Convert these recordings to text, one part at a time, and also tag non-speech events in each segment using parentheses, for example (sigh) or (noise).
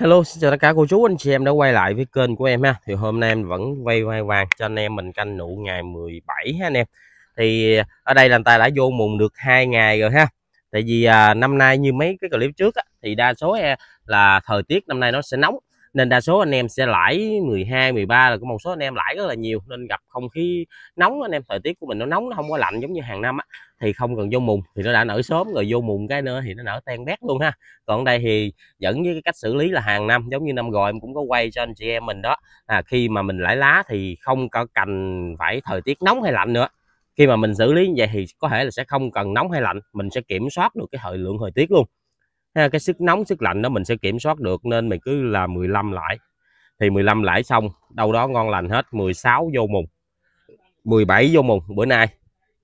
Hello xin chào tất cả cô chú anh chị em đã quay lại với kênh của em ha thì hôm nay em vẫn quay quay vàng cho anh em mình canh nụ ngày 17 ha anh em thì ở đây là tay đã vô mùng được hai ngày rồi ha tại vì à, năm nay như mấy cái clip trước á, thì đa số e, là thời tiết năm nay nó sẽ nóng nên đa số anh em sẽ lãi 12 13 là có một số anh em lãi rất là nhiều nên gặp không khí nóng anh em thời tiết của mình nó nóng nó không có lạnh giống như hàng năm á thì không cần vô mùng thì nó đã nở sớm rồi vô mùng cái nữa thì nó nở tan bét luôn ha còn đây thì dẫn với cái cách xử lý là hàng năm giống như năm rồi em cũng có quay cho anh chị em mình đó à, khi mà mình lãi lá thì không có cần phải thời tiết nóng hay lạnh nữa khi mà mình xử lý như vậy thì có thể là sẽ không cần nóng hay lạnh mình sẽ kiểm soát được cái thời lượng thời tiết luôn ha, cái sức nóng sức lạnh đó mình sẽ kiểm soát được nên mình cứ là 15 lại thì 15 lại xong đâu đó ngon lành hết 16 vô mùng 17 vô mùng bữa nay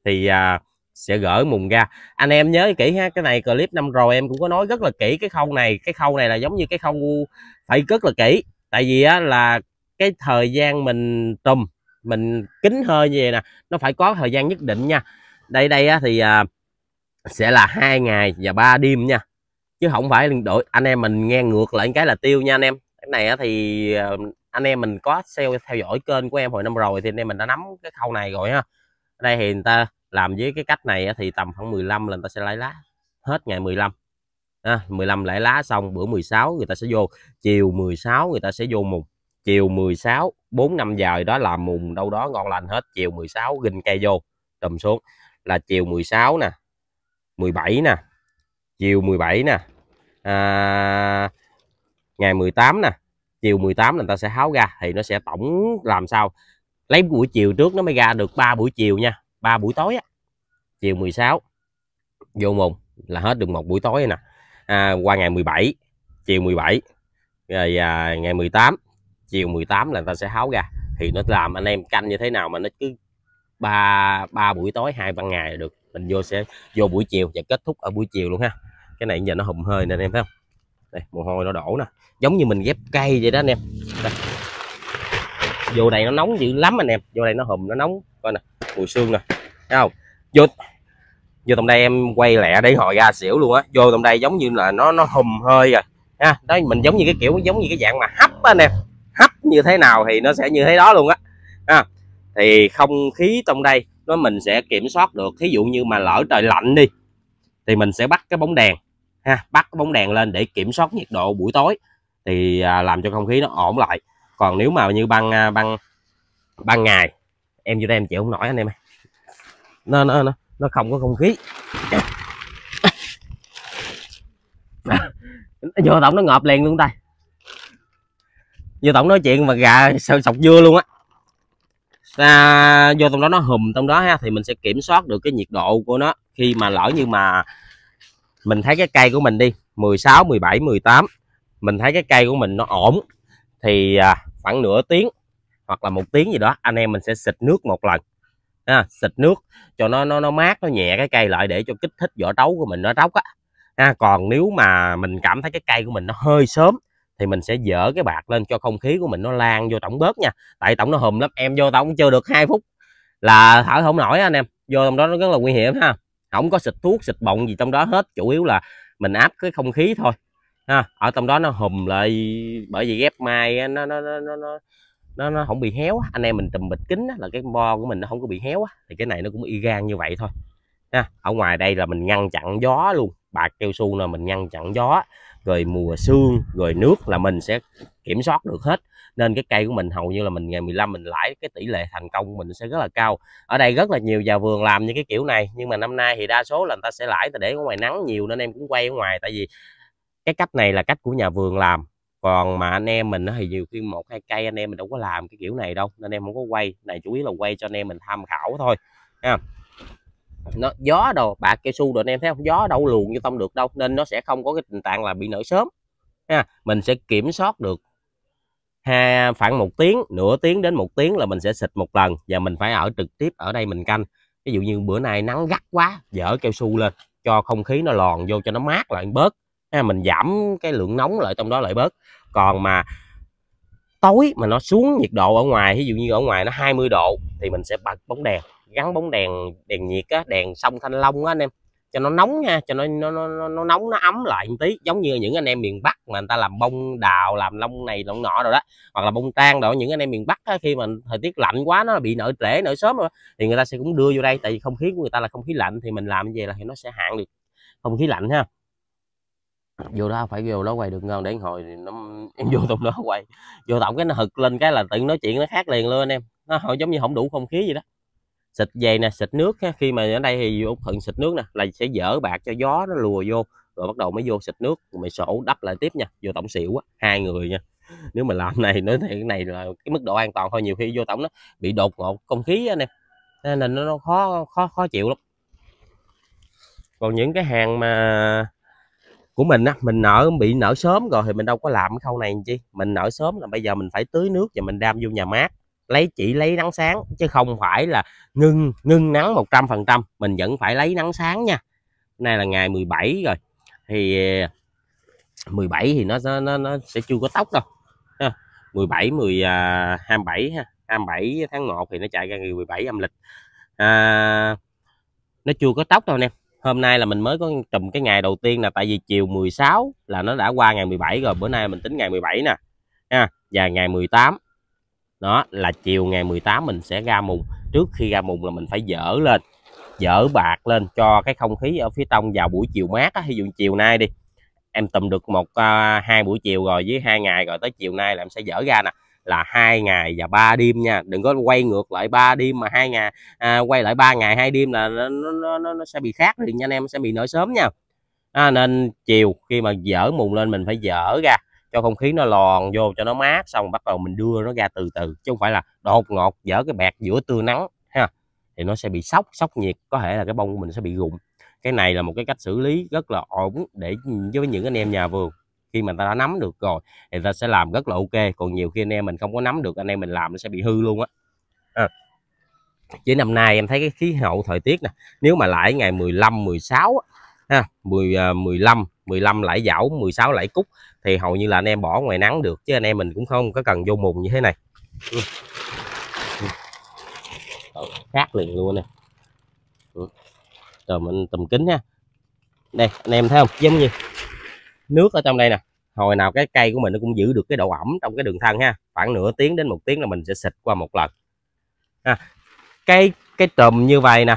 thì à, sẽ gỡ mùng ra anh em nhớ kỹ ha cái này clip năm rồi em cũng có nói rất là kỹ cái khâu này cái khâu này là giống như cái khâu phải rất là kỹ tại vì á, là cái thời gian mình trùm mình kính hơi như vậy nè nó phải có thời gian nhất định nha đây đây á, thì à, sẽ là hai ngày và ba đêm nha chứ không phải đổi anh em mình nghe ngược lại cái là tiêu nha anh em cái này thì ờ, anh em mình có theo theo dõi kênh của em hồi năm rồi thì anh em mình đã nắm cái khâu này rồi ha đây thì người ta làm với cái cách này thì tầm khoảng 15 là người ta sẽ lấy lá hết ngày 15 à, 15 lấy lá xong bữa 16 người ta sẽ vô chiều 16 người ta sẽ vô mùng chiều 16 4 năm giờ đó là mùng đâu đó ngon lành hết chiều 16 ginh cây vô tầm xuống là chiều 16 nè 17 nè chiều 17 nè à, ngày 18 nè chiều 18 là người ta sẽ háo ra thì nó sẽ tổng làm sao lấy buổi chiều trước nó mới ra được 3 buổi chiều nha 3 buổi tối á chiều 16 vô mùng là hết được một buổi tối nè à, qua ngày 17 chiều 17 rồi à, ngày 18 chiều 18 là người ta sẽ háo ra thì nó làm anh em canh như thế nào mà nó cứ ba ba buổi tối hai ban ngày là được mình vô sẽ vô buổi chiều và kết thúc ở buổi chiều luôn ha cái này giờ nó hùm hơi nè anh em thấy không đây mồ hôi nó đổ nè giống như mình ghép cây vậy đó anh em đây. vô đây nó nóng dữ lắm anh em vô đây nó hùm nó nóng coi nè mùi xương nè thấy không vô vô trong đây em quay lẹ để hồi ra xỉu luôn á vô trong đây giống như là nó nó hùm hơi rồi ha đó mình giống như cái kiểu giống như cái dạng mà hấp á anh em hấp như thế nào thì nó sẽ như thế đó luôn á ha thì không khí trong đây nó mình sẽ kiểm soát được thí dụ như mà lỡ trời lạnh đi thì mình sẽ bắt cái bóng đèn ha bắt bóng đèn lên để kiểm soát nhiệt độ buổi tối thì à, làm cho không khí nó ổn lại còn nếu mà như ban à, ban ban ngày em vô đây em chịu không nổi anh em ơi nó nó nó, nó không có không khí (coughs) vô tổng nó ngợp liền luôn tay vô tổng nói chuyện mà gà sợ sọc dưa luôn á à, vô trong đó nó hùm trong đó ha thì mình sẽ kiểm soát được cái nhiệt độ của nó khi mà lỡ như mà mình thấy cái cây của mình đi 16 17 18 mình thấy cái cây của mình nó ổn thì à, khoảng nửa tiếng hoặc là một tiếng gì đó anh em mình sẽ xịt nước một lần ha, xịt nước cho nó nó nó mát nó nhẹ cái cây lại để cho kích thích vỏ trấu của mình nó tróc á ha, còn nếu mà mình cảm thấy cái cây của mình nó hơi sớm thì mình sẽ dỡ cái bạc lên cho không khí của mình nó lan vô tổng bớt nha tại tổng nó hùm lắm em vô tổng chưa được hai phút là thở không nổi anh em vô trong đó nó rất là nguy hiểm ha không có xịt thuốc xịt bọng gì trong đó hết chủ yếu là mình áp cái không khí thôi ha ở trong đó nó hùm lại bởi vì ghép mai nó nó nó nó, nó nó nó không bị héo anh em mình tùm bịch kính là cái bo của mình nó không có bị héo thì cái này nó cũng y gan như vậy thôi ha ở ngoài đây là mình ngăn chặn gió luôn bạc keo su là mình ngăn chặn gió rồi mùa sương rồi nước là mình sẽ kiểm soát được hết nên cái cây của mình hầu như là mình ngày 15 mình lãi cái tỷ lệ thành công của mình sẽ rất là cao ở đây rất là nhiều nhà vườn làm như cái kiểu này nhưng mà năm nay thì đa số là người ta sẽ lãi ta để ở ngoài nắng nhiều nên em cũng quay ở ngoài tại vì cái cách này là cách của nhà vườn làm còn mà anh em mình thì nhiều khi một hai cây anh em mình đâu có làm cái kiểu này đâu nên em không có quay này chủ yếu là quay cho anh em mình tham khảo thôi nha nó gió đồ bạc cây su đồ anh em thấy không gió đâu luồn như tâm được đâu nên nó sẽ không có cái tình trạng là bị nở sớm ha mình sẽ kiểm soát được hai khoảng một tiếng nửa tiếng đến một tiếng là mình sẽ xịt một lần và mình phải ở trực tiếp ở đây mình canh ví dụ như bữa nay nắng gắt quá dở keo su lên cho không khí nó lòn vô cho nó mát lại bớt ha, mình giảm cái lượng nóng lại trong đó lại bớt còn mà tối mà nó xuống nhiệt độ ở ngoài ví dụ như ở ngoài nó 20 độ thì mình sẽ bật bóng đèn gắn bóng đèn đèn nhiệt á đèn sông thanh long á anh em cho nó nóng nha cho nó nó nó, nó nóng nó ấm lại một tí giống như những anh em miền Bắc mà người ta làm bông đào làm lông này lông nọ rồi đó hoặc là bông tan rồi những anh em miền Bắc á, khi mà thời tiết lạnh quá nó bị nở trễ nở sớm rồi thì người ta sẽ cũng đưa vô đây tại vì không khí của người ta là không khí lạnh thì mình làm như là thì nó sẽ hạn được không khí lạnh ha vô đó phải vô đó quay được ngon để hồi thì nó em vô tổng đó quay vô tổng cái nó hực lên cái là tự nói chuyện nó khác liền luôn anh em nó giống như không đủ không khí vậy đó xịt về nè xịt nước ha. khi mà ở đây thì vô thuận xịt nước nè là sẽ dở bạc cho gió nó lùa vô rồi bắt đầu mới vô xịt nước mày sổ đắp lại tiếp nha vô tổng xỉu á hai người nha (laughs) nếu mà làm này nói thì cái này là cái mức độ an toàn thôi nhiều khi vô tổng nó bị đột ngột không khí anh em nên là nó khó khó khó chịu lắm còn những cái hàng mà của mình á mình nở bị nở sớm rồi thì mình đâu có làm cái khâu này chi mình nở sớm là bây giờ mình phải tưới nước và mình đam vô nhà mát lấy chỉ lấy nắng sáng chứ không phải là ngưng ngưng nắng 100% mình vẫn phải lấy nắng sáng nha nay là ngày 17 rồi thì 17 à, thì nó nó nó sẽ chưa có tóc đâu ha. 17 10 uh, 27 ha 27 tháng 1 thì nó chạy ra ngày 17 âm lịch à, nó chưa có tóc đâu nè hôm nay là mình mới có trùm cái ngày đầu tiên là tại vì chiều 16 là nó đã qua ngày 17 rồi bữa nay mình tính ngày 17 nè ha. và ngày 18 đó là chiều ngày 18 mình sẽ ra mùng trước khi ra mùng là mình phải dỡ lên dỡ bạc lên cho cái không khí ở phía trong vào buổi chiều mát á ví dụ chiều nay đi em tụm được một à, hai buổi chiều rồi với hai ngày rồi tới chiều nay là em sẽ dỡ ra nè là hai ngày và ba đêm nha đừng có quay ngược lại ba đêm mà hai ngày à, quay lại ba ngày hai đêm là nó, nó, nó, nó sẽ bị khác thì nhanh em sẽ bị nở sớm nha à, nên chiều khi mà dỡ mùng lên mình phải dỡ ra cho không khí nó lòn vô cho nó mát xong bắt đầu mình đưa nó ra từ từ chứ không phải là đột ngột dở cái bẹt giữa tưa nắng ha thì nó sẽ bị sốc sốc nhiệt có thể là cái bông của mình sẽ bị rụng cái này là một cái cách xử lý rất là ổn để với những anh em nhà vườn khi mà ta đã nắm được rồi thì ta sẽ làm rất là ok còn nhiều khi anh em mình không có nắm được anh em mình làm nó sẽ bị hư luôn á chỉ à. năm nay em thấy cái khí hậu thời tiết nè nếu mà lãi ngày 15 16 ha 10 15 15 lãi dảo 16 lãi cúc thì hầu như là anh em bỏ ngoài nắng được chứ anh em mình cũng không có cần vô mùng như thế này ừ. ừ. khác liền luôn nè ừ. rồi mình tùm kính nha đây anh em thấy không giống như nước ở trong đây nè hồi nào cái cây của mình nó cũng giữ được cái độ ẩm trong cái đường thân ha khoảng nửa tiếng đến một tiếng là mình sẽ xịt qua một lần à, cái cái trùm như vậy nè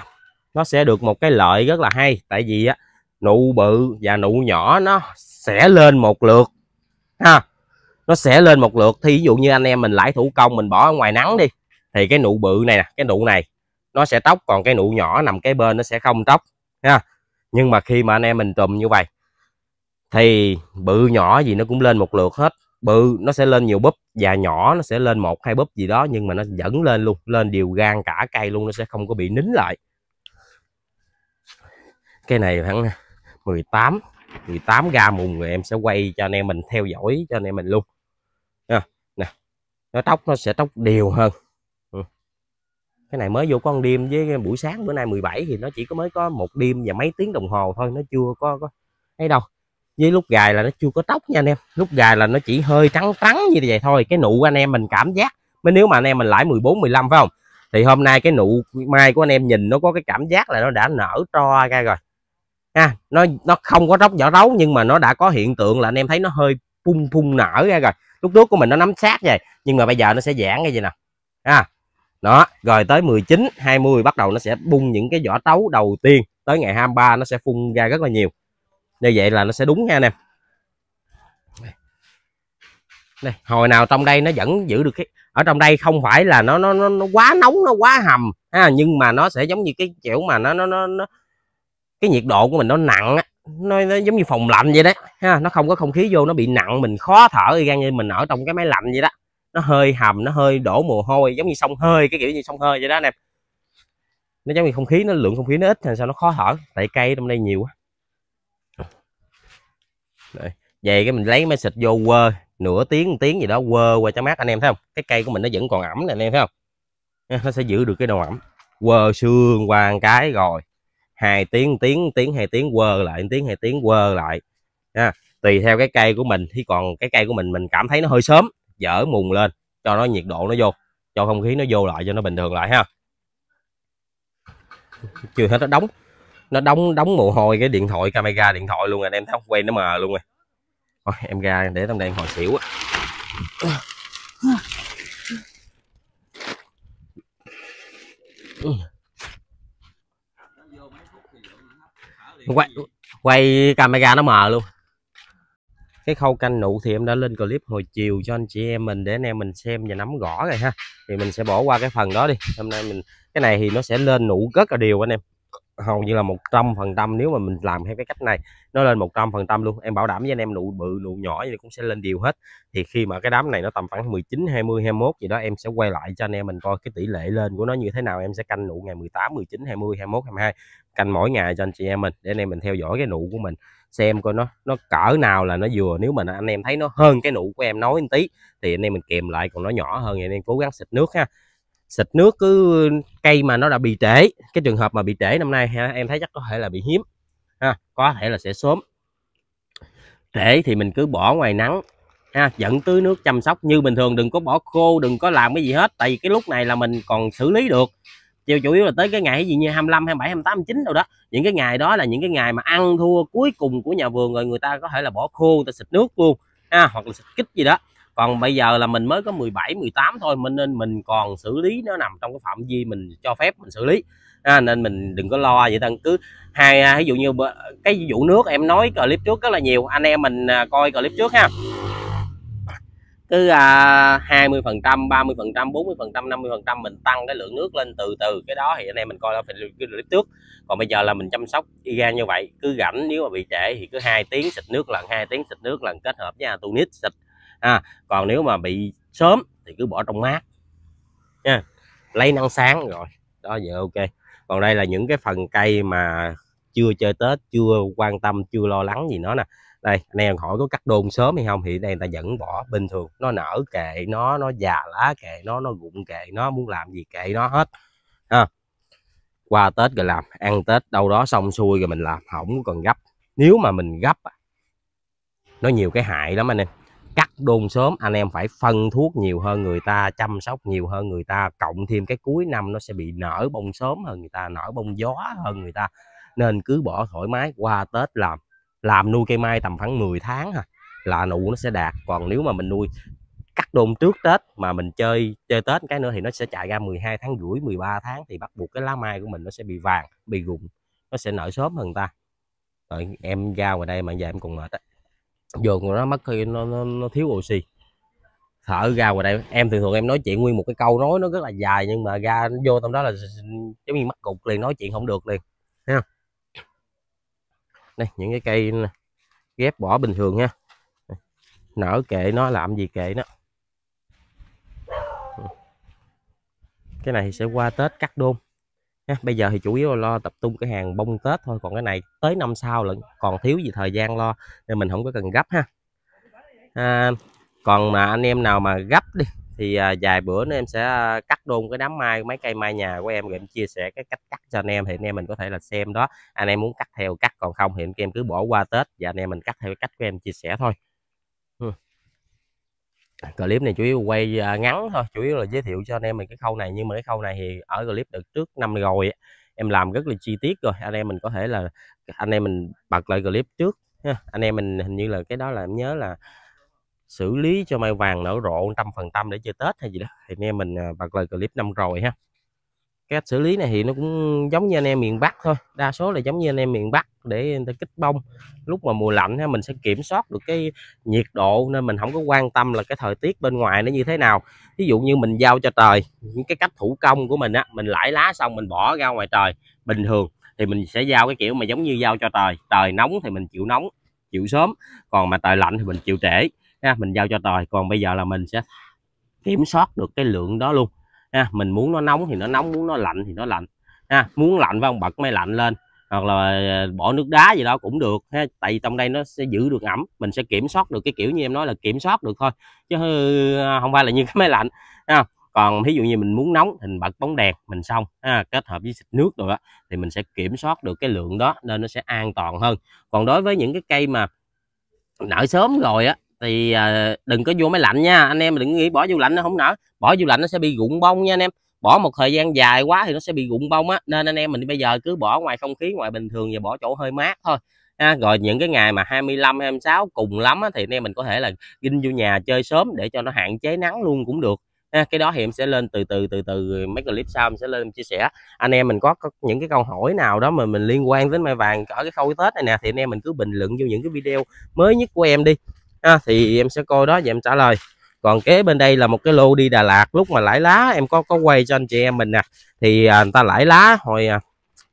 nó sẽ được một cái lợi rất là hay tại vì á nụ bự và nụ nhỏ nó sẽ lên một lượt ha nó sẽ lên một lượt thì ví dụ như anh em mình lãi thủ công mình bỏ ở ngoài nắng đi thì cái nụ bự này nè cái nụ này nó sẽ tóc còn cái nụ nhỏ nằm cái bên nó sẽ không tóc ha nhưng mà khi mà anh em mình tùm như vậy thì bự nhỏ gì nó cũng lên một lượt hết bự nó sẽ lên nhiều búp và nhỏ nó sẽ lên một hai búp gì đó nhưng mà nó vẫn lên luôn lên đều gan cả cây luôn nó sẽ không có bị nín lại cái này khoảng 18 18 ga mùng người em sẽ quay cho anh em mình theo dõi cho anh em mình luôn nè, nè. nó tóc nó sẽ tóc đều hơn ừ. cái này mới vô con đêm với buổi sáng bữa nay 17 thì nó chỉ có mới có một đêm và mấy tiếng đồng hồ thôi nó chưa có có ấy đâu với lúc gài là nó chưa có tóc nha anh em lúc gài là nó chỉ hơi trắng trắng như vậy thôi cái nụ anh em mình cảm giác mới nếu mà anh em mình lãi 14 15 phải không thì hôm nay cái nụ mai của anh em nhìn nó có cái cảm giác là nó đã nở to ra rồi ha nó nó không có róc vỏ rấu nhưng mà nó đã có hiện tượng là anh em thấy nó hơi phun phun nở ra rồi lúc trước của mình nó nắm sát vậy nhưng mà bây giờ nó sẽ giãn ra vậy nè ha đó rồi tới 19 20 bắt đầu nó sẽ bung những cái vỏ trấu đầu tiên tới ngày 23 nó sẽ phun ra rất là nhiều như vậy là nó sẽ đúng nha anh em này hồi nào trong đây nó vẫn giữ được cái ở trong đây không phải là nó nó nó, nó quá nóng nó quá hầm ha nhưng mà nó sẽ giống như cái kiểu mà nó nó nó, nó cái nhiệt độ của mình nó nặng á nó, nó giống như phòng lạnh vậy đó ha nó không có không khí vô nó bị nặng mình khó thở gan như mình ở trong cái máy lạnh vậy đó nó hơi hầm nó hơi đổ mồ hôi giống như sông hơi cái kiểu như sông hơi vậy đó anh em nó giống như không khí nó lượng không khí nó ít thành sao nó khó thở tại cây trong đây nhiều quá Đấy. về cái mình lấy máy xịt vô quơ nửa tiếng một tiếng gì đó quơ qua cho mát anh em thấy không cái cây của mình nó vẫn còn ẩm này anh em thấy không nó sẽ giữ được cái độ ẩm quơ xương qua một cái rồi hai tiếng tiếng tiếng hai tiếng quơ lại tiếng hai tiếng quơ lại ha tùy theo cái cây của mình thì còn cái cây của mình mình cảm thấy nó hơi sớm dở mùng lên cho nó nhiệt độ nó vô cho không khí nó vô lại cho nó bình thường lại ha chưa hết nó đóng nó đóng đóng mồ hôi cái điện thoại camera điện thoại luôn anh em thấy không quay nó mờ luôn rồi Thôi, em ra để tao đang hồi xỉu á ừ. quay, quay camera nó mờ luôn cái khâu canh nụ thì em đã lên clip hồi chiều cho anh chị em mình để anh em mình xem và nắm rõ rồi ha thì mình sẽ bỏ qua cái phần đó đi hôm nay mình cái này thì nó sẽ lên nụ rất là đều anh em hầu như là một trăm phần trăm nếu mà mình làm theo cái cách này nó lên một trăm phần trăm luôn em bảo đảm với anh em nụ bự nụ nhỏ thì cũng sẽ lên đều hết thì khi mà cái đám này nó tầm khoảng 19 20 21 gì đó em sẽ quay lại cho anh em mình coi cái tỷ lệ lên của nó như thế nào em sẽ canh nụ ngày 18 19 20 21 22 canh mỗi ngày cho anh chị em mình để anh em mình theo dõi cái nụ của mình xem coi nó nó cỡ nào là nó vừa nếu mà anh em thấy nó hơn cái nụ của em nói một tí thì anh em mình kèm lại còn nó nhỏ hơn thì anh em cố gắng xịt nước ha xịt nước cứ cây mà nó đã bị trễ cái trường hợp mà bị trễ năm nay em thấy chắc có thể là bị hiếm ha, có thể là sẽ sớm trễ thì mình cứ bỏ ngoài nắng ha, dẫn tưới nước chăm sóc như bình thường đừng có bỏ khô đừng có làm cái gì hết tại vì cái lúc này là mình còn xử lý được chiều chủ yếu là tới cái ngày gì như 25 27 28 29 đâu đó những cái ngày đó là những cái ngày mà ăn thua cuối cùng của nhà vườn rồi người ta có thể là bỏ khô người ta xịt nước luôn ha, hoặc là xịt kích gì đó còn bây giờ là mình mới có 17 18 thôi mình nên mình còn xử lý nó nằm trong cái phạm vi mình cho phép mình xử lý à, nên mình đừng có lo vậy thân cứ hai à, ví dụ như cái vụ nước em nói clip trước rất là nhiều anh em mình à, coi clip trước ha cứ à, hai mươi phần trăm ba mươi phần trăm bốn mươi phần trăm năm mươi phần trăm mình tăng cái lượng nước lên từ từ cái đó thì anh em mình coi phải clip trước còn bây giờ là mình chăm sóc y gan như vậy cứ rảnh nếu mà bị trễ thì cứ hai tiếng xịt nước lần hai tiếng xịt nước lần kết hợp với atunis xịt à, còn nếu mà bị sớm thì cứ bỏ trong mát nha lấy nắng sáng rồi đó vậy ok còn đây là những cái phần cây mà chưa chơi tết chưa quan tâm chưa lo lắng gì nó nè đây anh em hỏi có cắt đôn sớm hay không thì đây người ta vẫn bỏ bình thường nó nở kệ nó nó già lá kệ nó nó rụng kệ nó muốn làm gì kệ nó hết ha qua tết rồi làm ăn tết đâu đó xong xuôi rồi mình làm không còn gấp nếu mà mình gấp nó nhiều cái hại lắm anh em cắt đôn sớm anh em phải phân thuốc nhiều hơn người ta chăm sóc nhiều hơn người ta cộng thêm cái cuối năm nó sẽ bị nở bông sớm hơn người ta nở bông gió hơn người ta nên cứ bỏ thoải mái qua tết làm làm nuôi cây mai tầm khoảng 10 tháng ha à, là nụ nó sẽ đạt còn nếu mà mình nuôi cắt đôn trước tết mà mình chơi chơi tết cái nữa thì nó sẽ chạy ra 12 tháng rưỡi 13 tháng thì bắt buộc cái lá mai của mình nó sẽ bị vàng bị gụng nó sẽ nở sớm hơn ta rồi em ra ngoài đây mà giờ em còn mệt á giường của nó mất khi nó, nó, nó thiếu oxy thở ra ngoài đây em thường thường em nói chuyện nguyên một cái câu nói nó rất là dài nhưng mà ra vô trong đó là giống như mắc cục liền nói chuyện không được liền ha đây những cái cây này, ghép bỏ bình thường ha nở kệ nó làm gì kệ nó cái này thì sẽ qua tết cắt đôn ha. bây giờ thì chủ yếu là lo tập trung cái hàng bông tết thôi còn cái này tới năm sau là còn thiếu gì thời gian lo nên mình không có cần gấp ha à, còn mà anh em nào mà gấp đi thì à, vài bữa nữa em sẽ à, cắt đôn cái đám mai mấy cây mai nhà của em rồi em chia sẻ cái cách cắt cho anh em thì anh em mình có thể là xem đó anh em muốn cắt theo cắt còn không thì anh em cứ bỏ qua tết và anh em mình cắt theo cách của em chia sẻ thôi À, clip này chủ yếu quay à, ngắn thôi chủ yếu là giới thiệu cho anh em mình cái khâu này nhưng mà cái khâu này thì ở clip được trước năm rồi em làm rất là chi tiết rồi anh em mình có thể là anh em mình bật lại clip trước ha. anh em mình hình như là cái đó là em nhớ là xử lý cho mai vàng nở rộ trăm phần trăm để chơi tết hay gì đó thì anh em mình à, bật lại clip năm rồi ha cách xử lý này thì nó cũng giống như anh em miền Bắc thôi đa số là giống như anh em miền Bắc để người ta kích bông lúc mà mùa lạnh mình sẽ kiểm soát được cái nhiệt độ nên mình không có quan tâm là cái thời tiết bên ngoài nó như thế nào ví dụ như mình giao cho trời những cái cách thủ công của mình á mình lãi lá xong mình bỏ ra ngoài trời bình thường thì mình sẽ giao cái kiểu mà giống như giao cho trời trời nóng thì mình chịu nóng chịu sớm còn mà trời lạnh thì mình chịu trễ ha mình giao cho trời còn bây giờ là mình sẽ kiểm soát được cái lượng đó luôn ha mình muốn nó nóng thì nó nóng muốn nó lạnh thì nó lạnh ha muốn lạnh vào không bật máy lạnh lên hoặc là à, bỏ nước đá gì đó cũng được ha tại vì trong đây nó sẽ giữ được ẩm mình sẽ kiểm soát được cái kiểu như em nói là kiểm soát được thôi chứ à, không phải là như (laughs) cái máy lạnh ha còn ví dụ như mình muốn nóng thì mình bật bóng đèn mình xong ha, kết hợp với xịt nước rồi đó, thì mình sẽ kiểm soát được cái lượng đó nên nó sẽ an toàn hơn còn đối với những cái cây mà nở sớm rồi á thì à, đừng có vô máy lạnh nha anh em đừng nghĩ bỏ vô lạnh nó không nở bỏ vô lạnh nó sẽ bị rụng bông nha anh em bỏ một thời gian dài quá thì nó sẽ bị rụng bông á nên anh em mình bây giờ cứ bỏ ngoài không khí ngoài bình thường và bỏ chỗ hơi mát thôi ha. rồi những cái ngày mà 25 26 cùng lắm á, thì anh em mình có thể là ginh vô nhà chơi sớm để cho nó hạn chế nắng luôn cũng được ha. cái đó thì em sẽ lên từ từ từ từ mấy clip sau em sẽ lên em chia sẻ anh em mình có, có những cái câu hỏi nào đó mà mình liên quan đến mai vàng ở cái khâu tết này nè thì anh em mình cứ bình luận vô những cái video mới nhất của em đi ha, thì em sẽ coi đó và em trả lời còn kế bên đây là một cái lô đi Đà Lạt lúc mà lãi lá em có có quay cho anh chị em mình nè thì à, người ta lãi lá hồi à,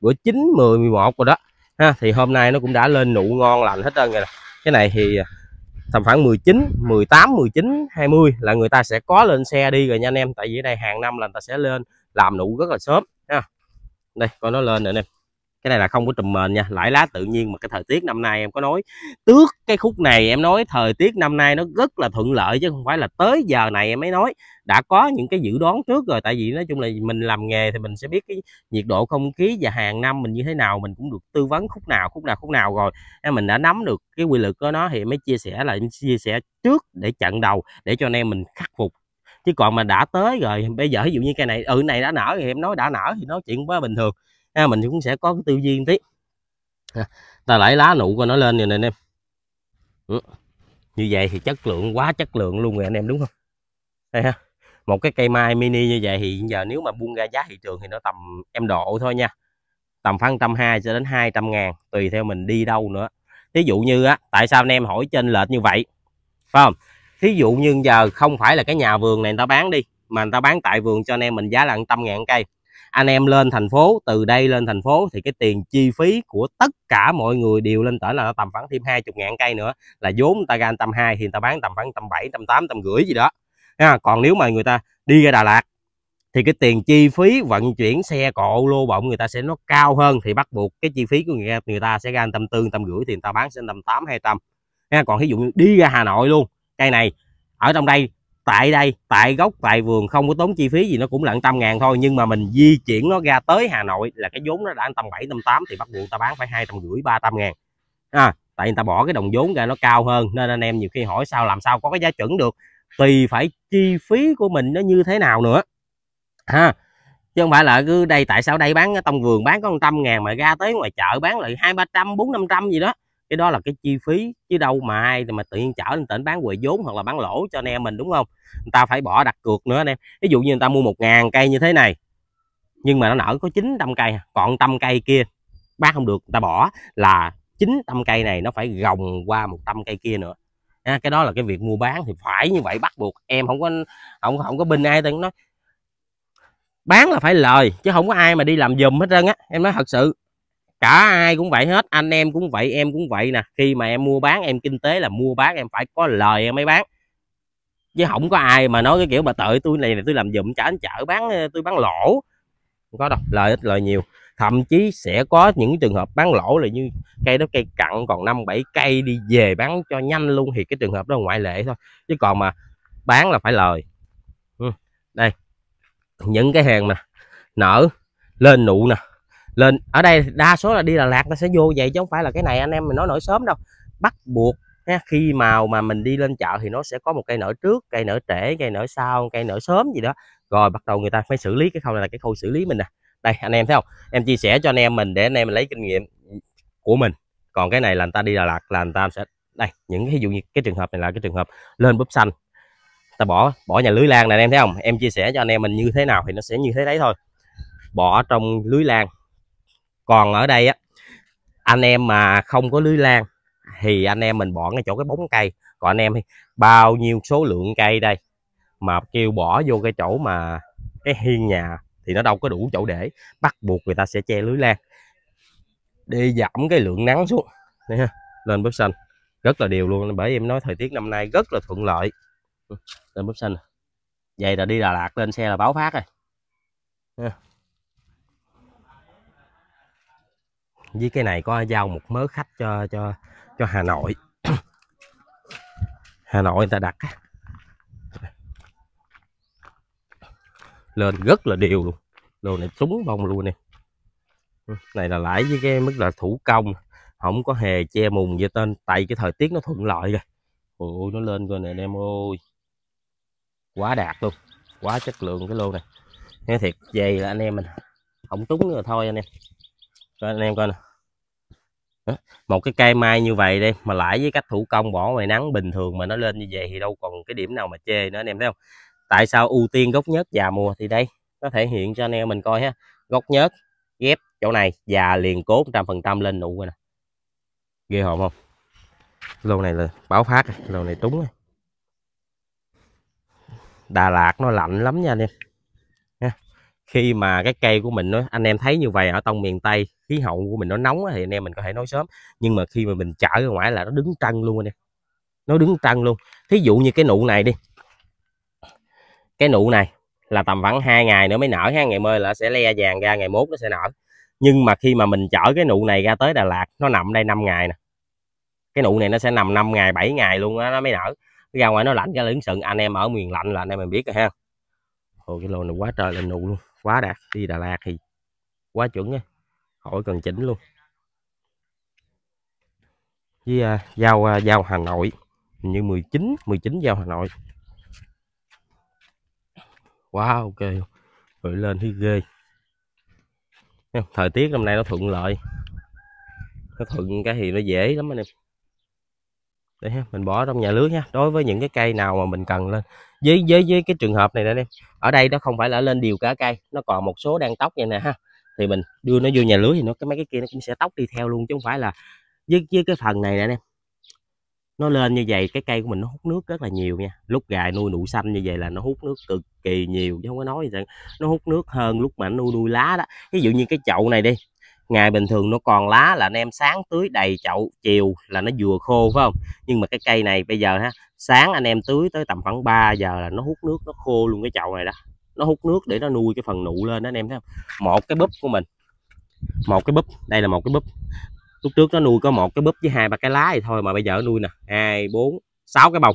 bữa 9 10 11 rồi đó ha thì hôm nay nó cũng đã lên nụ ngon lành hết trơn rồi nè. cái này thì à, tầm khoảng 19 18 19 20 là người ta sẽ có lên xe đi rồi nha anh em tại vì ở đây hàng năm là người ta sẽ lên làm nụ rất là sớm ha đây coi nó lên rồi anh em cái này là không có trùm mền nha lãi lá tự nhiên mà cái thời tiết năm nay em có nói tước cái khúc này em nói thời tiết năm nay nó rất là thuận lợi chứ không phải là tới giờ này em mới nói đã có những cái dự đoán trước rồi tại vì nói chung là mình làm nghề thì mình sẽ biết cái nhiệt độ không khí và hàng năm mình như thế nào mình cũng được tư vấn khúc nào khúc nào khúc nào rồi em mình đã nắm được cái quy luật của nó thì mới chia sẻ là em chia sẻ trước để chặn đầu để cho anh em mình khắc phục chứ còn mà đã tới rồi bây giờ ví dụ như cây này ừ này đã nở thì em nói đã nở thì nói chuyện quá bình thường à, mình cũng sẽ có cái tư duy tí à, ta lấy lá nụ của nó lên rồi nè anh em ừ. như vậy thì chất lượng quá chất lượng luôn rồi anh em đúng không đây ha một cái cây mai mini như vậy thì giờ nếu mà buông ra giá thị trường thì nó tầm em độ thôi nha tầm phân trăm hai cho đến 200 ngàn tùy theo mình đi đâu nữa thí dụ như á tại sao anh em hỏi trên lệch như vậy phải không thí dụ như giờ không phải là cái nhà vườn này người ta bán đi mà người ta bán tại vườn cho anh em mình giá là trăm ngàn cây anh em lên thành phố từ đây lên thành phố thì cái tiền chi phí của tất cả mọi người đều lên tới là tầm khoảng thêm 20 ngàn cây nữa là vốn người ta ra tầm 2 thì người ta bán tầm khoảng tầm 7 tầm 8 tầm rưỡi gì đó ha. còn nếu mà người ta đi ra Đà Lạt thì cái tiền chi phí vận chuyển xe cộ lô bọng người ta sẽ nó cao hơn thì bắt buộc cái chi phí của người, người ta sẽ ra tầm tư tầm gửi thì người ta bán sẽ tầm tám hai trăm còn ví dụ đi ra Hà Nội luôn cây này ở trong đây tại đây tại gốc tại vườn không có tốn chi phí gì nó cũng là trăm ngàn thôi nhưng mà mình di chuyển nó ra tới Hà Nội là cái vốn nó đã tầm bảy trăm tám thì bắt buộc ta bán phải hai trăm rưỡi ba trăm ngàn à, tại người ta bỏ cái đồng vốn ra nó cao hơn nên anh em nhiều khi hỏi sao làm sao có cái giá chuẩn được tùy phải chi phí của mình nó như thế nào nữa ha à, chứ không phải là cứ đây tại sao đây bán trong vườn bán có trăm ngàn mà ra tới ngoài chợ bán lại hai ba trăm bốn năm trăm gì đó cái đó là cái chi phí chứ đâu mà ai thì mà tự nhiên chở lên tỉnh bán quầy vốn hoặc là bán lỗ cho anh em mình đúng không người ta phải bỏ đặt cược nữa anh em ví dụ như người ta mua một ngàn cây như thế này nhưng mà nó nở có 900 cây còn trăm cây kia bán không được người ta bỏ là 900 cây này nó phải gồng qua 100 cây kia nữa à, cái đó là cái việc mua bán thì phải như vậy bắt buộc em không có không không có bên ai từng nói bán là phải lời chứ không có ai mà đi làm dùm hết trơn á em nói thật sự cả ai cũng vậy hết anh em cũng vậy em cũng vậy nè khi mà em mua bán em kinh tế là mua bán em phải có lời em mới bán chứ không có ai mà nói cái kiểu bà tự tôi này là tôi làm dùm trả anh chở bán ờ, tôi bán lỗ không có đâu lời ít lời nhiều thậm chí sẽ có những trường hợp bán lỗ là như cây đó cây cặn còn năm bảy cây đi về bán cho nhanh luôn thì cái trường hợp đó ngoại lệ thôi chứ còn mà bán là phải lời ừ. đây những cái hàng mà nở lên nụ nè lên ở đây đa số là đi là lạc ta sẽ vô vậy chứ không phải là cái này anh em mình nói nổi sớm đâu bắt buộc ha, khi màu mà mình đi lên chợ thì nó sẽ có một cây nở trước cây nở trễ cây nở sau cây nở sớm gì đó rồi bắt đầu người ta phải xử lý cái khâu này là cái khâu xử lý mình nè đây anh em thấy không em chia sẻ cho anh em mình để anh em mình lấy kinh nghiệm của mình còn cái này là người ta đi Đà Lạt là người ta sẽ đây những cái ví dụ như cái trường hợp này là cái trường hợp lên búp xanh ta bỏ bỏ nhà lưới lan này anh em thấy không em chia sẻ cho anh em mình như thế nào thì nó sẽ như thế đấy thôi bỏ trong lưới lan còn ở đây á anh em mà không có lưới lan thì anh em mình bỏ ngay chỗ cái bóng cây còn anh em bao nhiêu số lượng cây đây mà kêu bỏ vô cái chỗ mà cái hiên nhà thì nó đâu có đủ chỗ để bắt buộc người ta sẽ che lưới lan để giảm cái lượng nắng xuống ha, lên bếp xanh rất là điều luôn bởi em nói thời tiết năm nay rất là thuận lợi ừ, lên bếp xanh vậy là đi Đà Lạt lên xe là báo phát rồi ha. với cái này có giao một mớ khách cho cho cho Hà Nội (coughs) Hà Nội người ta đặt lên rất là đều luôn đồ này súng bông luôn nè này là lãi với cái mức là thủ công không có hề che mùng về tên tại cái thời tiết nó thuận lợi rồi ôi nó lên rồi nè anh em ơi quá đạt luôn quá chất lượng cái lô này nghe thiệt dày là anh em mình không túng rồi thôi anh em cho anh em coi nè một cái cây mai như vậy đây mà lãi với cách thủ công bỏ ngoài nắng bình thường mà nó lên như vậy thì đâu còn cái điểm nào mà chê nữa anh em thấy không tại sao ưu tiên gốc nhất già mùa thì đây nó thể hiện cho anh em mình coi ha gốc nhất ghép chỗ này già liền cốt trăm phần trăm lên nụ rồi nè ghê hồn không lô này là báo phát lô này trúng Đà Lạt nó lạnh lắm nha anh em khi mà cái cây của mình nó anh em thấy như vậy ở tông miền tây khí hậu của mình nó nóng thì anh em mình có thể nói sớm nhưng mà khi mà mình chở ra ngoài là nó đứng trăng luôn anh em nó đứng trăng luôn thí dụ như cái nụ này đi cái nụ này là tầm khoảng hai ngày nữa mới nở ha ngày mơi là sẽ le vàng ra ngày mốt nó sẽ nở nhưng mà khi mà mình chở cái nụ này ra tới Đà Lạt nó nằm đây 5 ngày nè cái nụ này nó sẽ nằm 5 ngày 7 ngày luôn á nó mới nở ra ngoài nó lạnh ra lưỡng sừng anh em ở miền lạnh là anh em mình biết rồi ha ôi cái lô này quá trời là nụ luôn quá đạt đi Đà Lạt thì quá chuẩn nha khỏi cần chỉnh luôn với à, giao à, giao Hà Nội hình như 19 19 giao Hà Nội quá wow, ok rồi lên thấy ghê thời tiết hôm nay nó thuận lợi nó thuận cái thì nó dễ lắm anh em đây mình bỏ trong nhà lưới ha đối với những cái cây nào mà mình cần lên với với với cái trường hợp này đây em ở đây nó không phải là lên điều cả cây nó còn một số đang tóc vậy nè ha thì mình đưa nó vô nhà lưới thì nó cái mấy cái kia nó cũng sẽ tóc đi theo luôn chứ không phải là với với cái phần này nè em nó lên như vậy cái cây của mình nó hút nước rất là nhiều nha lúc gài nuôi nụ xanh như vậy là nó hút nước cực kỳ nhiều chứ không có nói gì rằng nó hút nước hơn lúc mà nuôi nuôi lá đó ví dụ như cái chậu này đi ngày bình thường nó còn lá là anh em sáng tưới đầy chậu chiều là nó vừa khô phải không nhưng mà cái cây này bây giờ ha sáng anh em tưới tới tầm khoảng 3 giờ là nó hút nước nó khô luôn cái chậu này đó nó hút nước để nó nuôi cái phần nụ lên đó anh em thấy không một cái búp của mình một cái búp đây là một cái búp lúc trước nó nuôi có một cái búp với hai ba cái lá thì thôi mà bây giờ nó nuôi nè hai bốn sáu cái bông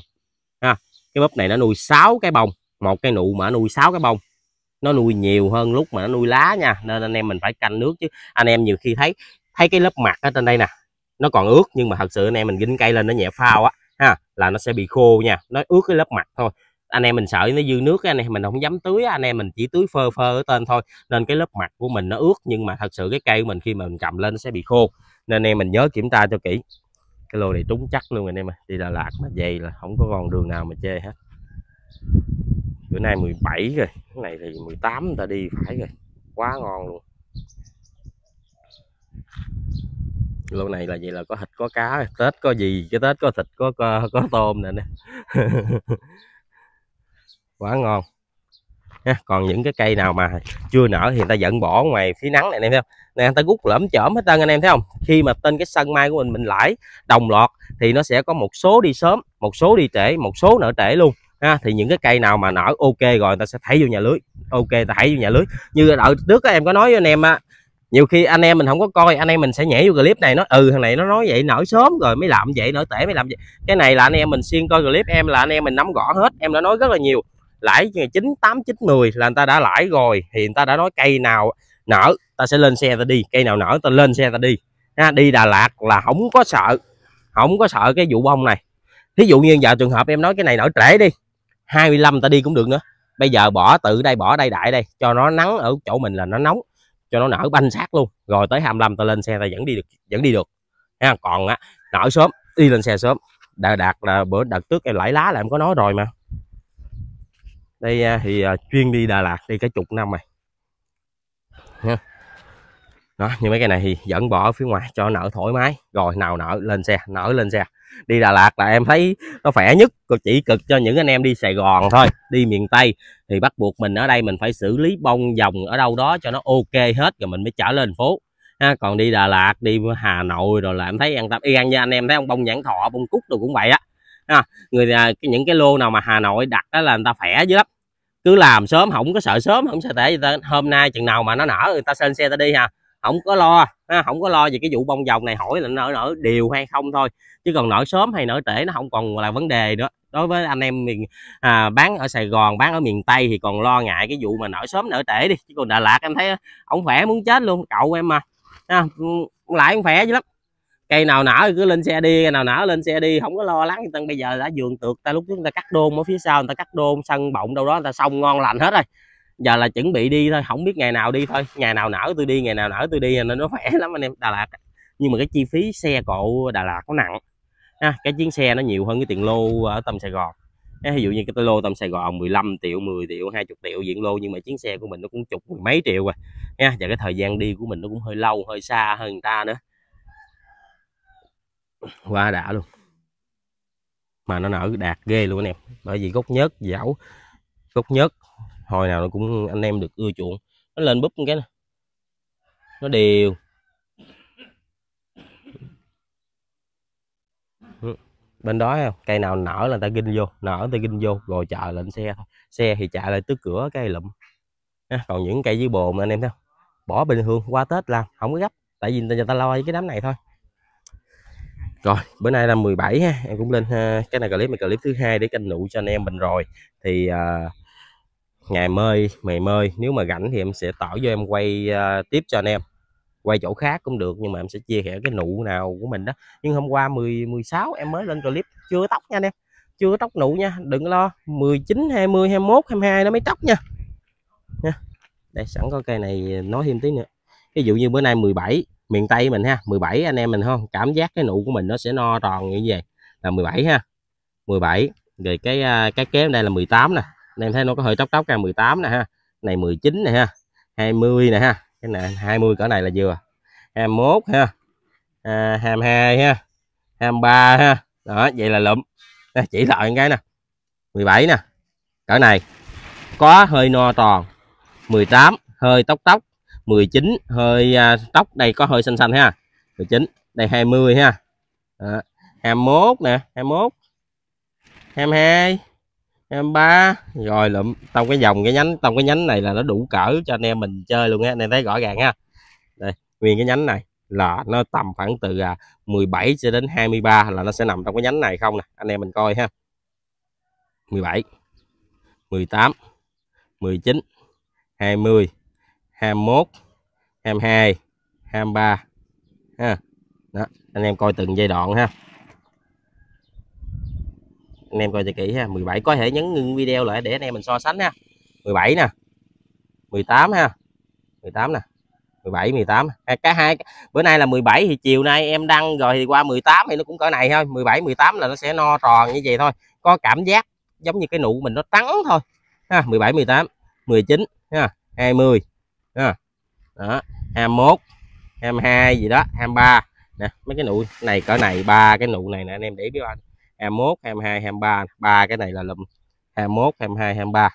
ha cái búp này nó nuôi sáu cái bông một cái nụ mà nó nuôi sáu cái bông nó nuôi nhiều hơn lúc mà nó nuôi lá nha nên anh em mình phải canh nước chứ anh em nhiều khi thấy thấy cái lớp mặt ở trên đây nè nó còn ướt nhưng mà thật sự anh em mình ginh cây lên nó nhẹ phao á ha là nó sẽ bị khô nha nó ướt cái lớp mặt thôi anh em mình sợ nó dư nước anh em mình không dám tưới anh em mình chỉ tưới phơ phơ ở tên thôi nên cái lớp mặt của mình nó ướt nhưng mà thật sự cái cây của mình khi mà mình cầm lên nó sẽ bị khô nên anh em mình nhớ kiểm tra cho kỹ cái lô này trúng chắc luôn anh em ơi đi Đà Lạt mà dây là không có con đường nào mà chê hết bữa nay 17 rồi cái này thì 18 ta đi phải rồi quá ngon luôn lô này là vậy là có thịt có cá tết có gì cái tết có thịt có có, có tôm nè nè (laughs) quá ngon ha. còn những cái cây nào mà chưa nở thì người ta vẫn bỏ ngoài phía nắng này anh em thấy không này người ta rút lõm chởm hết tân anh em thấy không khi mà tên cái sân mai của mình mình lãi đồng loạt thì nó sẽ có một số đi sớm một số đi trễ một số nở trễ luôn ha thì những cái cây nào mà nở ok rồi người ta sẽ thấy vô nhà lưới ok ta thấy vô nhà lưới như đợi trước các em có nói với anh em á nhiều khi anh em mình không có coi anh em mình sẽ nhảy vô clip này nó ừ thằng này nó nói vậy nổi sớm rồi mới làm vậy nổi tể mới làm vậy cái này là anh em mình xuyên coi clip em là anh em mình nắm gõ hết em đã nói rất là nhiều lãi chín tám chín mười là người ta đã lãi rồi thì người ta đã nói cây nào nở ta sẽ lên xe ta đi cây nào nở ta lên xe ta đi ha, đi Đà Lạt là không có sợ không có sợ cái vụ bông này thí dụ như giờ trường hợp em nói cái này nở trễ đi 25 ta đi cũng được nữa bây giờ bỏ tự đây bỏ đây đại đây cho nó nắng ở chỗ mình là nó nóng cho nó nở banh sát luôn rồi tới 25 ta lên xe ta vẫn đi được vẫn đi được ha còn á nở sớm đi lên xe sớm đạt đạt là bữa đợt trước em lãi lá là em có nói rồi mà đây à, thì à, chuyên đi Đà Lạt đi cả chục năm rồi ha. đó như mấy cái này thì vẫn bỏ ở phía ngoài cho nở thoải mái rồi nào nở lên xe nở lên xe đi Đà Lạt là em thấy nó khỏe nhất còn chỉ cực cho những anh em đi Sài Gòn thôi đi miền Tây thì bắt buộc mình ở đây mình phải xử lý bông dòng ở đâu đó cho nó ok hết rồi mình mới trở lên phố ha, còn đi Đà Lạt đi Hà Nội rồi là em thấy an tâm y gan nha anh em thấy không bông nhãn thọ bông cúc đồ cũng vậy á ha, người những cái lô nào mà Hà Nội đặt đó là người ta khỏe dữ lắm cứ làm sớm không có sợ sớm không sợ tệ gì ta hôm nay chừng nào mà nó nở người ta sơn xe ta đi ha không có lo không có lo về cái vụ bông dòng này hỏi là nở nở đều hay không thôi chứ còn nở sớm hay nở trễ nó không còn là vấn đề nữa đối với anh em miền à, bán ở Sài Gòn bán ở miền Tây thì còn lo ngại cái vụ mà nở sớm nở trễ đi chứ còn Đà Lạt em thấy ổng khỏe muốn chết luôn cậu em mà à, lại không khỏe chứ lắm cây nào nở thì cứ lên xe đi cây nào nở lên xe đi không có lo lắng tân bây giờ đã vườn tược ta lúc chúng ta cắt đôn ở phía sau người ta cắt đôn sân bọng đâu đó người ta xong ngon lành hết rồi giờ là chuẩn bị đi thôi không biết ngày nào đi thôi ngày nào nở tôi đi ngày nào nở tôi đi nên nó khỏe (laughs) lắm anh em Đà Lạt nhưng mà cái chi phí xe cộ Đà Lạt nó nặng ha, cái chuyến xe nó nhiều hơn cái tiền lô ở tầm Sài Gòn ví dụ như cái lô tầm Sài Gòn 15 triệu 10 triệu 20 triệu diện lô nhưng mà chuyến xe của mình nó cũng chục mười mấy triệu rồi nha và cái thời gian đi của mình nó cũng hơi lâu hơi xa hơn người ta nữa qua đã luôn mà nó nở đạt ghê luôn anh em bởi vì gốc nhất dẫu gốc nhất hồi nào nó cũng anh em được ưa chuộng nó lên búp cái này. nó đều ừ. bên đó không? cây nào nở là ta ginh vô nở ta ginh vô rồi chờ lên xe thôi xe thì chạy lại tới cửa cây lụm còn những cây dưới bồn anh em thấy bỏ bình thường qua tết làm không có gấp tại vì người ta lo với cái đám này thôi rồi bữa nay là 17 ha em cũng lên cái này clip là clip thứ hai để canh nụ cho anh em mình rồi thì uh, ngày mơi mày mơi nếu mà rảnh thì em sẽ tỏ vô em quay uh, tiếp cho anh em quay chỗ khác cũng được nhưng mà em sẽ chia sẻ cái nụ nào của mình đó nhưng hôm qua 10 16 em mới lên clip chưa tóc nha anh em chưa tóc nụ nha đừng lo 19 20 21 22 nó mới tóc nha nha đây sẵn có cây này ờ, nói thêm tí nữa ví dụ như bữa nay 17 miền Tây mình ha 17 anh em mình không cảm giác cái nụ của mình nó sẽ no tròn như vậy là 17 ha 17 rồi cái ờ, cái kế đây là 18 nè em thấy nó có hơi tróc tróc ra 18 nè ha này 19 nè ha 20 nè ha cái này 20 cỡ này là vừa 21 ha à, 22 ha 23 ha đó vậy là lụm chỉ lại cái nè 17 nè cỡ này có hơi no tròn 18 hơi tóc tóc 19 hơi à, tóc đây có hơi xanh xanh ha 19 đây 20 ha à, 21 nè 21 22 em ba rồi lụm trong cái dòng cái nhánh trong cái nhánh này là nó đủ cỡ cho anh em mình chơi luôn á anh em thấy rõ ràng ha đây nguyên cái nhánh này là nó tầm khoảng từ 17 à, cho đến 23 là nó sẽ nằm trong cái nhánh này không nè anh em mình coi ha 17 18 19 20 21 22 23 ha đó anh em coi từng giai đoạn ha anh em coi cho kỹ ha 17 có thể nhấn ngưng video lại để anh em mình so sánh ha 17 nè 18 ha 18 nè 17 18 à, cả hai bữa nay là 17 thì chiều nay em đăng rồi thì qua 18 thì nó cũng cỡ này thôi 17 18 là nó sẽ no tròn như vậy thôi có cảm giác giống như cái nụ mình nó trắng thôi ha 17 18 19 ha 20 ha đó 21 22 gì đó 23 nè mấy cái nụ này cỡ này ba cái nụ này nè anh em để biết anh 21 22 23 ba cái này là lụm 21 22 23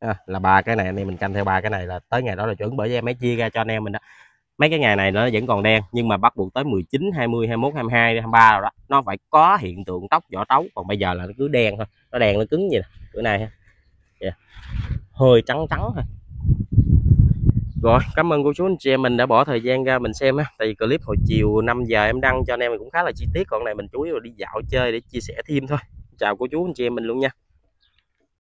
à, là ba cái này anh em mình canh theo ba cái này là tới ngày đó là chuẩn bởi vì em mới chia ra cho anh em mình đó mấy cái ngày này nó vẫn còn đen nhưng mà bắt buộc tới 19 20 21 22 23 rồi đó nó phải có hiện tượng tóc vỏ tấu còn bây giờ là nó cứ đen thôi nó đen nó cứng vậy nè bữa nay ha yeah. Dạ. hơi trắng trắng thôi rồi cảm ơn cô chú anh chị em mình đã bỏ thời gian ra mình xem ha tại vì clip hồi chiều 5 giờ em đăng cho anh em mình cũng khá là chi tiết còn này mình chú yếu là đi dạo chơi để chia sẻ thêm thôi chào cô chú anh chị em mình luôn nha